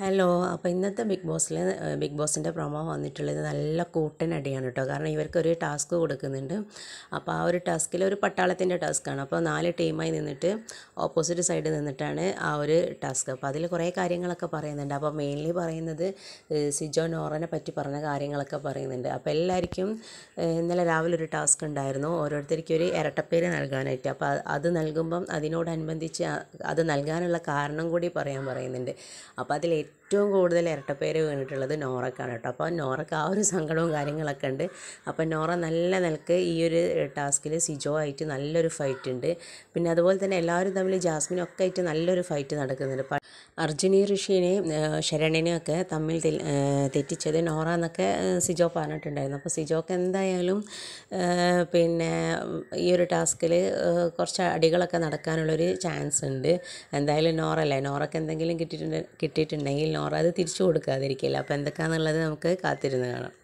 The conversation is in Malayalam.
ഹലോ അപ്പോൾ ഇന്നത്തെ ബിഗ് ബോസിൽ ബിഗ് ബോസിൻ്റെ പ്രൊമോ വന്നിട്ടുള്ളത് നല്ല കൂട്ടനടിയാണ് കേട്ടോ കാരണം ഇവർക്കൊരു ടാസ്ക് കൊടുക്കുന്നുണ്ട് അപ്പോൾ ആ ഒരു ടാസ്കിൽ ഒരു പട്ടാളത്തിൻ്റെ ടാസ്ക്കാണ് അപ്പോൾ നാല് ടീമായി നിന്നിട്ട് ഓപ്പോസിറ്റ് സൈഡ് നിന്നിട്ടാണ് ആ ഒരു ടാസ്ക് അപ്പോൾ അതിൽ കുറേ കാര്യങ്ങളൊക്കെ പറയുന്നുണ്ട് അപ്പോൾ മെയിൻലി പറയുന്നത് സിജോ നോറനെ പറ്റി പറഞ്ഞ കാര്യങ്ങളൊക്കെ പറയുന്നുണ്ട് അപ്പോൾ എല്ലാവർക്കും ഇന്നലെ രാവിലെ ഒരു ടാസ്ക് ഉണ്ടായിരുന്നു ഓരോരുത്തർക്കും ഒരു ഇരട്ടപ്പേര് നൽകാനായിട്ട് അപ്പോൾ അത് നൽകുമ്പം അതിനോടനുബന്ധിച്ച് അത് നൽകാനുള്ള കാരണം കൂടി പറയാൻ പറയുന്നുണ്ട് അപ്പോൾ അതിൽ ഏറ്റവും കൂടുതൽ ഇരട്ടപ്പേര് വീണിട്ടുള്ളത് നോറക്കാണ് കേട്ടോ അപ്പോൾ നോറക്ക് ആ ഒരു സങ്കടവും കാര്യങ്ങളൊക്കെ ഉണ്ട് അപ്പോൾ നോറ നല്ല നിലക്ക് ഈ ഒരു ടാസ്കിൽ സിജോ ആയിട്ട് നല്ലൊരു ഫൈറ്റ് ഉണ്ട് പിന്നെ അതുപോലെ തന്നെ എല്ലാവരും തമ്മിൽ ജാസ്മിനും ഒക്കെ ആയിട്ട് നല്ലൊരു ഫൈറ്റ് നടക്കുന്നുണ്ട് അപ്പം അർജുനി ഋഷിനെയും ശരണിനെയും ഒക്കെ തമ്മിൽ തെറ്റിച്ചത് നോറ എന്നൊക്കെ സിജോ പറഞ്ഞിട്ടുണ്ടായിരുന്നു അപ്പോൾ സിജോക്ക് എന്തായാലും പിന്നെ ഈ ഒരു ടാസ്കിൽ കുറച്ച് അടികളൊക്കെ നടക്കാനുള്ളൊരു ചാൻസ് ഉണ്ട് എന്തായാലും നോറ അല്ലേ നോറക്ക് എന്തെങ്കിലും കിട്ടിയിട്ടുണ്ട് കിട്ടിയിട്ടുണ്ടെങ്കിൽ ആണെങ്കിൽ നോറ അത് തിരിച്ചു കൊടുക്കാതിരിക്കില്ല അപ്പോൾ എന്തൊക്കെയാണെന്നുള്ളത് നമുക്ക് കാത്തിരുന്ന് കാണാം